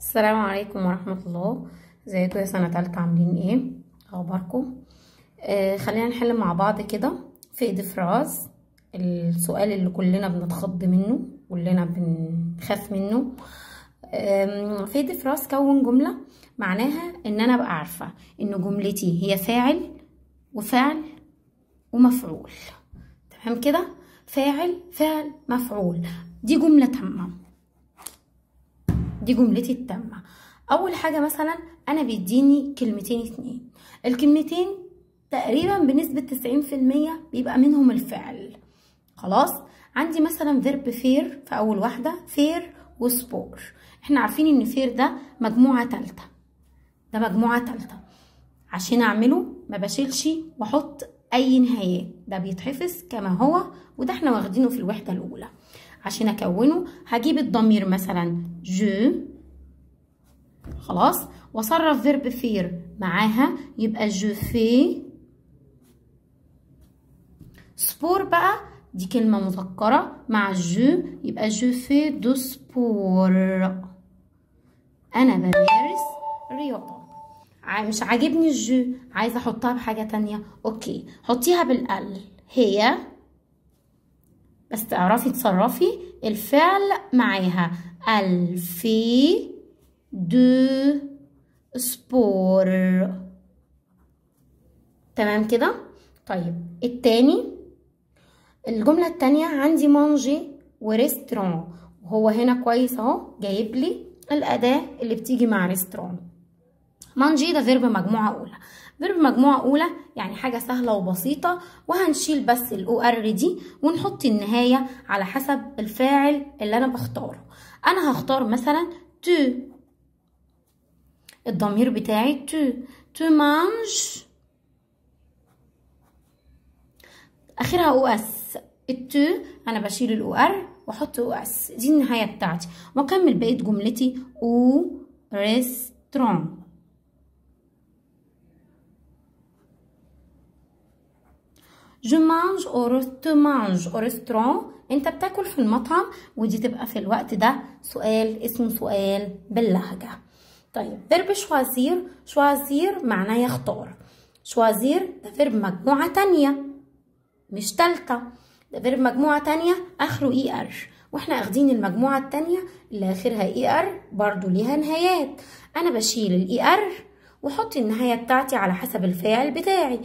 السلام عليكم ورحمة الله ازيكم يا سنة تالتة عاملين ايه اخباركم آه خلينا نحل مع بعض كده في فراز السؤال اللي كلنا بنتخض منه كلنا بنخاف منه آه في فراز كون جملة معناها ان انا بقى عارفة ان جملتي هي فاعل وفعل ومفعول تمام كده فاعل فعل مفعول دي جملة تامة دي جملتي التامة اول حاجة مثلا انا بيديني كلمتين اتنين الكلمتين تقريبا بنسبة تسعين في المية بيبقى منهم الفعل خلاص عندي مثلا فيرب فير في اول واحدة فير وسبور احنا عارفين ان فير ده مجموعة تالتة ده مجموعة تالتة عشان اعمله ما بشيلش واحط اي نهايات ده بيتحفظ كما هو وده احنا واخدينه في الوحدة الاولى عشان اكونه هجيب الضمير مثلا جو خلاص واصرف فيرب فير معاها يبقى جو في سبور بقى دي كلمة مذكرة مع جو يبقى جو في دو سبور أنا بمارس رياضة مش عاجبني الجو عايزة أحطها بحاجة تانية أوكي حطيها بالقل هي بس تعرفي تصرفي الفعل معاها الفي دو سبور تمام كده طيب التاني الجملة التانية عندي مانجي وريسترون وهو هنا كويس اهو جايب لي الأداة اللي بتيجي مع ريسترون مانجي ده فيرب مجموعة أولى ضرب مجموعة أولى يعني حاجة سهلة وبسيطة وهنشيل بس الأو ار دي ونحط النهاية على حسب الفاعل اللي أنا بختاره أنا هختار مثلا تو الضمير بتاعي تو تو مانج اخرها او اس التو انا بشيل الاو ار واحط او اس دي النهايه بتاعتي واكمل بقيه جملتي او ريسترون جو مانج او تو مانج او ريستورون انت بتاكل في المطعم ودي تبقى في الوقت ده سؤال اسمه سؤال باللهجه طيب فيرب شوازير شوازير معناه يختار شوازير ده فيرب مجموعه تانية مش تالتة ده فيرب مجموعه تانية اخره اي er. ار واحنا اخدين المجموعه التانية اللي اخرها اي er ار برضو ليها نهايات انا بشيل الاي ار er واحط النهايه بتاعتي على حسب الفاعل بتاعي